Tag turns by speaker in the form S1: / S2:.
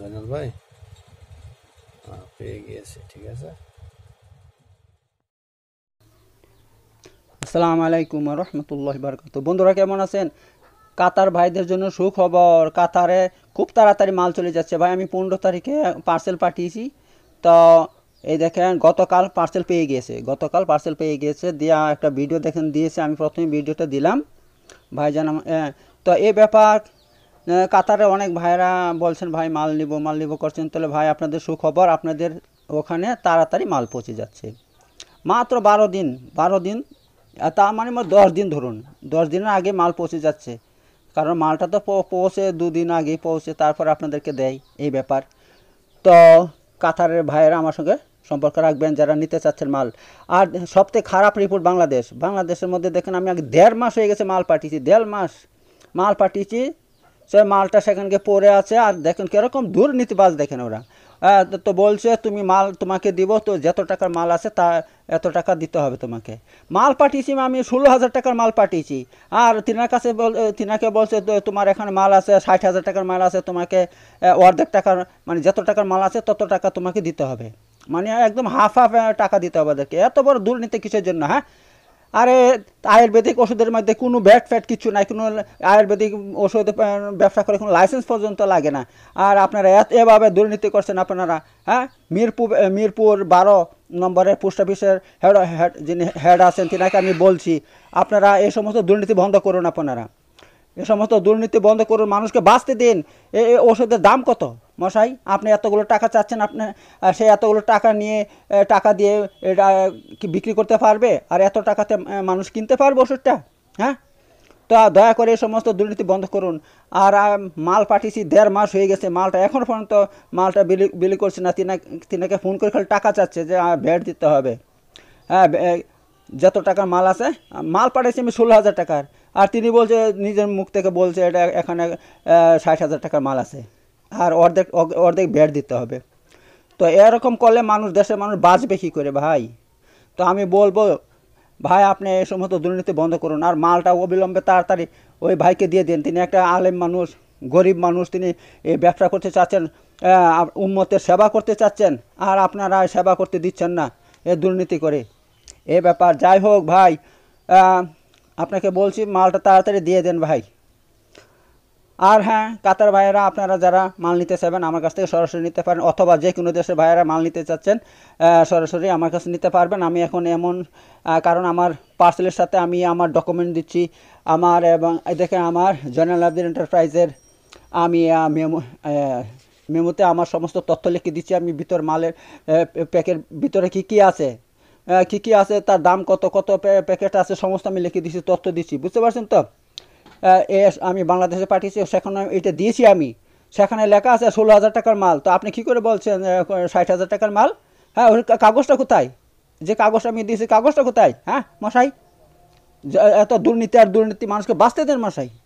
S1: জয়নাল ভাই পেয়ে গিয়েছে ঠিক আছে আসসালামু আলাইকুম রহমতুল্লাহ বারকাত বন্ধুরা কেমন আছেন কাতার ভাইদের জন্য সুখবর কাতারে খুব তাড়াতাড়ি মাল চলে যাচ্ছে ভাই আমি পনেরো তারিখে পার্সেল পাঠিয়েছি তো এই দেখেন গতকাল পার্সেল পেয়ে গিয়েছে গতকাল পার্সেল পেয়ে গিয়েছে দেওয়া একটা ভিডিও দেখেন দিয়েছে আমি প্রথমে ভিডিওটা দিলাম ভাইজান তো এই ব্যাপার কাতারে অনেক ভাইরা বলছেন ভাই মাল নিব মাল নিব করছেন তাহলে ভাই আপনাদের সুখবর আপনাদের ওখানে তাড়াতাড়ি মাল পৌঁছে যাচ্ছে মাত্র বারো দিন বারো দিন তা মানে আমার দশ দিন ধরুন দশ দিনের আগে মাল পৌঁছে যাচ্ছে কারণ মালটা তো পৌঁছে দুদিন আগে পৌঁছে তারপর আপনাদেরকে দেয় এই ব্যাপার তো কাতারের ভাইয়েরা আমার সঙ্গে সম্পর্ক রাখবেন যারা নিতে চাচ্ছেন মাল আর সবথেকে খারাপ রিপোর্ট বাংলাদেশ বাংলাদেশের মধ্যে দেখেন আমি আগে দেড় মাস হয়ে গেছে মাল পাঠিয়েছি দেড় মাস মাল পাঠিয়েছি সে মালটা সেখানকে পড়ে আছে আর দেখেন কীরকম দুর্নীতিবাজ দেখেন ওরা হ্যাঁ, তো বলছে তুমি মাল তোমাকে দিব তো যত টাকার মাল আছে তা এত টাকা দিতে হবে তোমাকে মাল পাঠিয়েছি আমি ষোলো হাজার টাকার মাল পাঠিয়েছি আর তিনার কাছে বল তিনাকে বলছে তোমার এখানে মাল আছে ষাট হাজার টাকার মাল আছে তোমাকে অর্ধেক টাকার মানে যত টাকার মাল আছে তত টাকা তোমাকে দিতে হবে মানে একদম হাফ হাফ টাকা দিতে হবে ওদেরকে এত বড় দুর্নীতি কিসের জন্য হ্যাঁ আরে আয়ুর্বেদিক ওষুধের মধ্যে কোনো ব্যাট ফ্যাট কিছু নাই কোনো আয়ুর্বেদিক ওষুধ ব্যবসা করে কোনো লাইসেন্স পর্যন্ত লাগে না আর আপনারা এভাবে দুর্নীতি করছেন আপনারা হ্যাঁ মিরপুর মিরপুর বারো নম্বরের পোস্ট অফিসের হেড হেড যিনি হেড আছেন তিনাকে আমি বলছি আপনারা এই সমস্ত দুর্নীতি বন্ধ করুন আপনারা এ সমস্ত দুর্নীতি বন্ধ করুন মানুষকে বাঁচতে দিন এ ওষুধের দাম কত মশাই আপনি এতগুলো টাকা চাচ্ছেন আপনার সে এতগুলো টাকা নিয়ে টাকা দিয়ে কি বিক্রি করতে পারবে আর এত টাকাতে মানুষ কিনতে পারবে ওষুধটা হ্যাঁ তো দয়া করে এই সমস্ত দুর্নীতি বন্ধ করুন আর মাল পাঠিয়েছি দেড় মাস হয়ে গেছে মালটা এখন পর্যন্ত মালটা বিলি বিলি করছে না তিনা তিনাকে ফোন করে খালি টাকা চাচ্ছে যে ভ্যাট দিতে হবে হ্যাঁ যত টাকার মাল আছে মাল পাঠিয়েছি আমি ষোলো হাজার টাকার আর তিনি বলছে নিজের মুখ থেকে বলছে এটা এখানে ষাট হাজার টাকার মাল আছে আর অর্ধেক অর্ধেক ব্যাট দিতে হবে তো এরকম করলে মানুষ দেশের মানুষ বাঁচবে কী করে ভাই তো আমি বলবো ভাই আপনি এই সমস্ত দুর্নীতি বন্ধ করুন আর মালটা অবিলম্বে তাড়াতাড়ি ওই ভাইকে দিয়ে দিন তিনি একটা আলেম মানুষ গরিব মানুষ তিনি এই ব্যবসা করতে চাচ্ছেন উন্মতের সেবা করতে চাচ্ছেন আর আপনারা সেবা করতে দিচ্ছেন না এ দুর্নীতি করে এ ব্যাপার যাই হোক ভাই আপনাকে বলছি মালটা তাড়াতাড়ি দিয়ে দেন ভাই আর হ্যাঁ কাতার ভাইয়েরা আপনারা যারা মাল নিতে চাইবেন আমার কাছ থেকে সরাসরি নিতে পারেন অথবা যে কোনো দেশের ভাইয়েরা মাল নিতে চাচ্ছেন সরাসরি আমার কাছে নিতে পারবেন আমি এখন এমন কারণ আমার পার্সেলের সাথে আমি আমার ডকুমেন্ট দিচ্ছি আমার এবং দেখেন আমার জেনারেল আবদিন এন্টারপ্রাইজের আমি মেমো মেমোতে আমার সমস্ত তথ্য লিখে দিচ্ছি আমি ভিতর মালের প্যাকের ভিতরে কি কি আছে কী কী আছে তার দাম কত কত প্যাকেট আছে সমস্ত আমি লিখে দিচ্ছি তথ্য দিচ্ছি বুঝতে পারছেন তো আমি বাংলাদেশে পাঠিয়েছি সেখানে এটা দিয়েছি আমি সেখানে লেখা আছে ষোলো হাজার টাকার মাল তো আপনি কি করে বলছেন ষাট হাজার টাকার মাল হ্যাঁ ওর কাগজটা কোথায় যে কাগজটা আমি দিয়েছি কাগজটা কোথায় হ্যাঁ মশাই এত দুর্নীতি আর দুর্নীতি মানুষকে বাঁচতে দেন মশাই